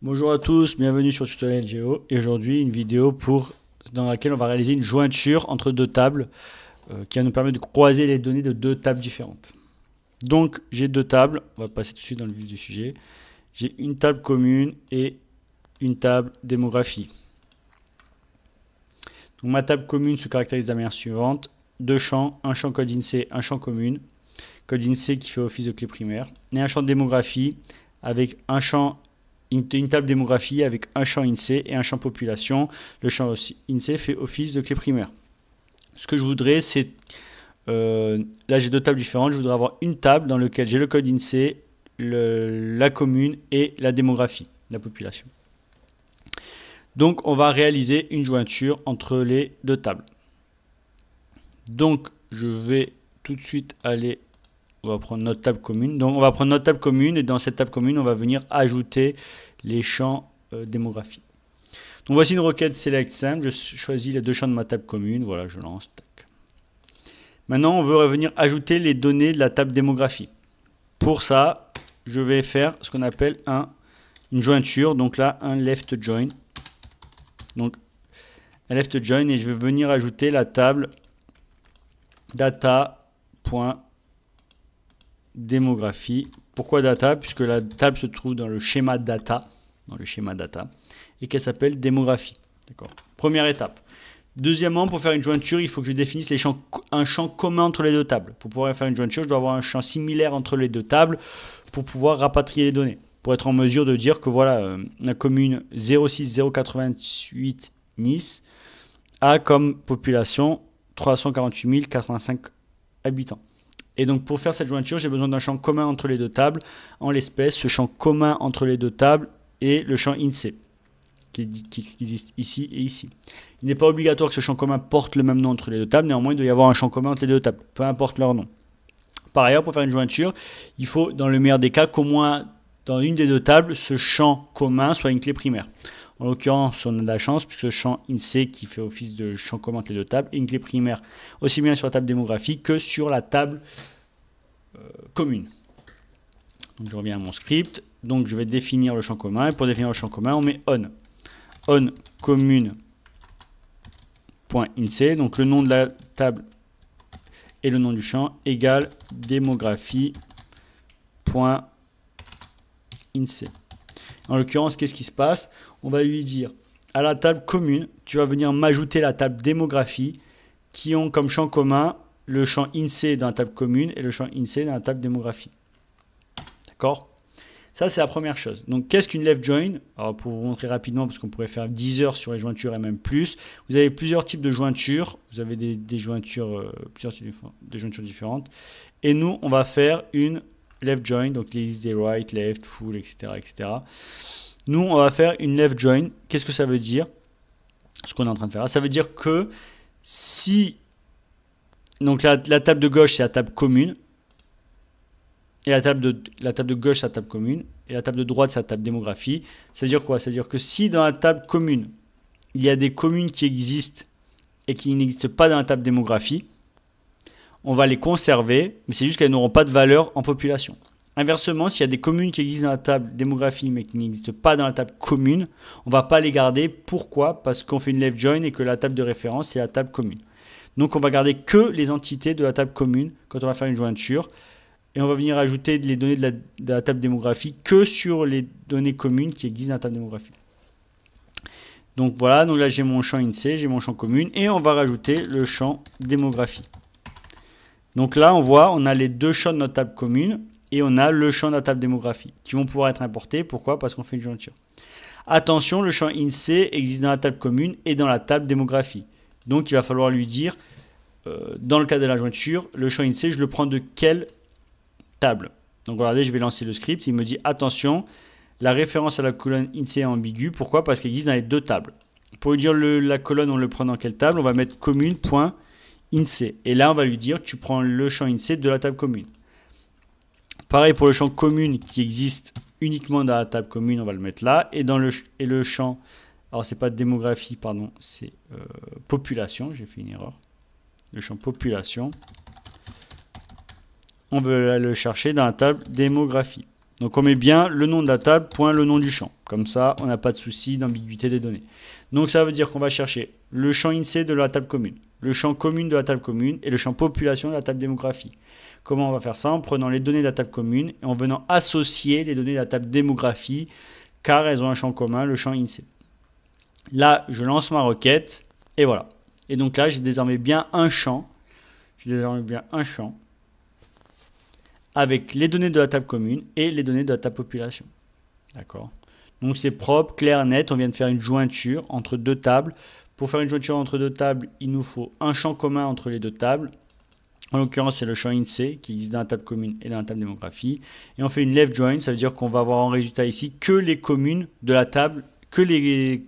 Bonjour à tous, bienvenue sur Tutorial Geo et aujourd'hui une vidéo pour, dans laquelle on va réaliser une jointure entre deux tables euh, qui va nous permettre de croiser les données de deux tables différentes. Donc j'ai deux tables, on va passer tout de suite dans le vif du sujet. J'ai une table commune et une table démographie. ma table commune se caractérise de la manière suivante. Deux champs, un champ code INSEE, un champ commune. Code INSEE qui fait office de clé primaire. Et un champ démographie avec un champ une, table démographie avec un champ INSEE et un champ population. Le champ INSEE fait office de clé primaire. Ce que je voudrais, c'est... Euh, là, j'ai deux tables différentes. Je voudrais avoir une table dans laquelle j'ai le code INSEE, la commune et la démographie, la population. Donc, on va réaliser une jointure entre les deux tables. Donc, je vais tout de suite aller on va prendre notre table commune. Donc on va prendre notre table commune et dans cette table commune, on va venir ajouter les champs euh, démographie. Donc voici une requête select simple. Je choisis les deux champs de ma table commune. Voilà, je lance. Maintenant, on veut revenir ajouter les données de la table démographie. Pour ça, je vais faire ce qu'on appelle un, une jointure. Donc là, un left join. Donc un left join et je vais venir ajouter la table data démographie. Pourquoi data Puisque la table se trouve dans le schéma data, dans le schéma data, et qu'elle s'appelle démographie. D'accord. Première étape. Deuxièmement, pour faire une jointure, il faut que je définisse les champs, un champ commun entre les deux tables. Pour pouvoir faire une jointure, je dois avoir un champ similaire entre les deux tables pour pouvoir rapatrier les données. Pour être en mesure de dire que voilà, euh, la commune 06088 Nice a comme population 348 085 habitants. Et donc pour faire cette jointure, j'ai besoin d'un champ commun entre les deux tables. En l'espèce, ce champ commun entre les deux tables et le champ INSEE, qui, qui existe ici et ici. Il n'est pas obligatoire que ce champ commun porte le même nom entre les deux tables, néanmoins il doit y avoir un champ commun entre les deux tables, peu importe leur nom. Par ailleurs, pour faire une jointure, il faut, dans le meilleur des cas, qu'au moins dans une des deux tables, ce champ commun soit une clé primaire. En l'occurrence, on a de la chance puisque le champ INSEE qui fait office de champ commun les deux tables une clé primaire aussi bien sur la table démographique que sur la table euh, commune. je reviens à mon script. Donc je vais définir le champ commun et pour définir le champ commun, on met on. On commune.insee, donc le nom de la table et le nom du champ égale démographie.insee. En l'occurrence, qu'est-ce qui se passe On va lui dire à la table commune, tu vas venir m'ajouter la table démographie qui ont comme champ commun le champ INSEE dans la table commune et le champ INSEE dans la table démographie. D'accord Ça, c'est la première chose. Donc, qu'est-ce qu'une left join Alors, pour vous montrer rapidement, parce qu'on pourrait faire 10 heures sur les jointures et même plus, vous avez plusieurs types de jointures. Vous avez des, jointures, euh, plusieurs types jointures différentes. Et nous, on va faire une left join, donc les des right, left, full, etc., etc. Nous, on va faire une left join. Qu'est-ce que ça veut dire Ce qu'on est en train de faire ça veut dire que si donc la, table de gauche c'est la table commune et la table de la table de gauche c'est la table commune et la table de droite c'est la table démographie. Ça veut dire quoi Ça veut dire que si dans la table commune il y a des communes qui existent et qui n'existent pas dans la table démographie, on va les conserver, mais c'est juste qu'elles n'auront pas de valeur en population. Inversement, s'il y a des communes qui existent dans la table démographie mais qui n'existent pas dans la table commune, on ne va pas les garder. Pourquoi Parce qu'on fait une left join et que la table de référence, c'est la table commune. Donc on va garder que les entités de la table commune quand on va faire une jointure. Et on va venir ajouter les données de la, table démographie que sur les données communes qui existent dans la table démographie. Donc voilà, donc là j'ai mon champ INSEE, j'ai mon champ commune et on va rajouter le champ démographie. Donc là, on voit, on a les deux champs de notre table commune et on a le champ de la table démographie qui vont pouvoir être importés. Pourquoi Parce qu'on fait une jointure. Attention, le champ INSEE existe dans la table commune et dans la table démographie. Donc il va falloir lui dire, euh, dans le cas de la jointure, le champ INSEE, je le prends de quelle table Donc regardez, je vais lancer le script. Il me dit, attention, la référence à la colonne INSEE est ambiguë. Pourquoi Parce qu'elle existe dans les deux tables. Pour lui dire la colonne, on le prend dans quelle table On va mettre commune. INSEE. Et là, on va lui dire, tu prends le champ INSEE de la table commune. Pareil pour le champ commune qui existe uniquement dans la table commune, on va le mettre là. Et, dans le, et le champ, alors c'est pas démographie, pardon, c'est euh, population, j'ai fait une erreur. Le champ population, on veut le chercher dans la table démographie. Donc on met bien le nom de la table, point le nom du champ. Comme ça, on n'a pas de souci d'ambiguïté des données. Donc ça veut dire qu'on va chercher le champ INSEE de la table commune, le champ commune de la table commune et le champ population de la table démographie. Comment on va faire ça En prenant les données de la table commune et en venant associer les données de la table démographie car elles ont un champ commun, le champ INSEE. Là, je lance ma requête et voilà. Et donc là, j'ai désormais bien un champ. J'ai désormais bien un champ avec les données de la table commune et les données de la table population. D'accord Donc c'est propre, clair, net. On vient de faire une jointure entre deux tables pour faire une jointure entre deux tables, il nous faut un champ commun entre les deux tables. En l'occurrence, c'est le champ INSEE qui existe dans la table commune et dans la table démographie. Et on fait une left join, ça veut dire qu'on va avoir en résultat ici que les communes de la table, que les,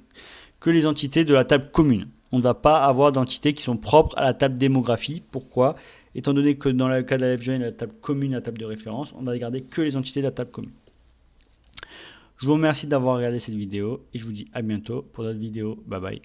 entités de la table commune. On ne va pas avoir d'entités qui sont propres à la table démographie. Pourquoi Étant donné que dans le cas de la left join, la table commune, la table de référence, on va regarder que les entités de la table commune. Je vous remercie d'avoir regardé cette vidéo et je vous dis à bientôt pour d'autres vidéos. Bye bye.